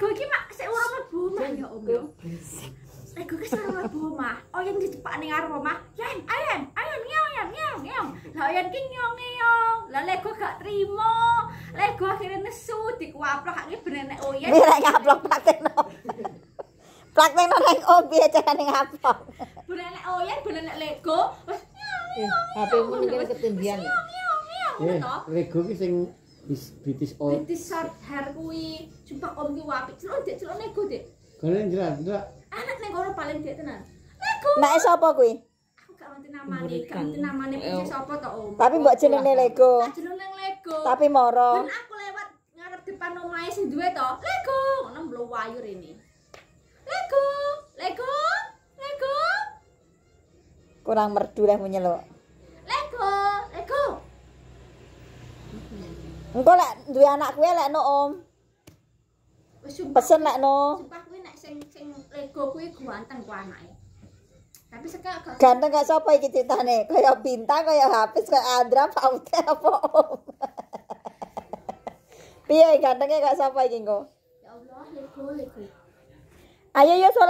lego iki mak sik ora mlebu omah ya Om Lego ki ora mlebu omah. Oyen oh, dicepak ning arep omah. Yen, ayen, ayen ngeong ngeong ngeong ngeong. Lah oyen ki ngeong Lah lego gak trimo. Lego akhirnya nesu dikuaplokake benenek oyen. Iki ngaplok pateno. Praktekno nek Om piye carane ngaplok. Benenek oyen oh, benenek lego. Wis eh, HP-mu mungkin ketindihan. Eh, lego ki sing British old British short hair kuwi coba om ki wapi celon dek celon nego dek kalian jelas jelas. anak nego orang paling dek tenan nego nek apa kuwi aku gak ngerti namane gak ngerti namane piye sapa to om tapi buat jenenge lego jenenge lego tapi moro Dan aku lewat ngarep depan omahe si dua to lego nam belum wayu ini lego lego lego kurang merdu lah punya lo Engko lek duwe anak kuwe lek no Om. Pesen lek no. Sumpah kuwi nek sing sing lego kuwi ganteng ku anake. Tapi sekak gak ganteng gak sapa iki ceritane? Kaya bintang kaya habis kaya Andra Paute apa Om. Piye gantengnya gak sapa iki engko? Ya Allah, lego lego. Ayo yo sholat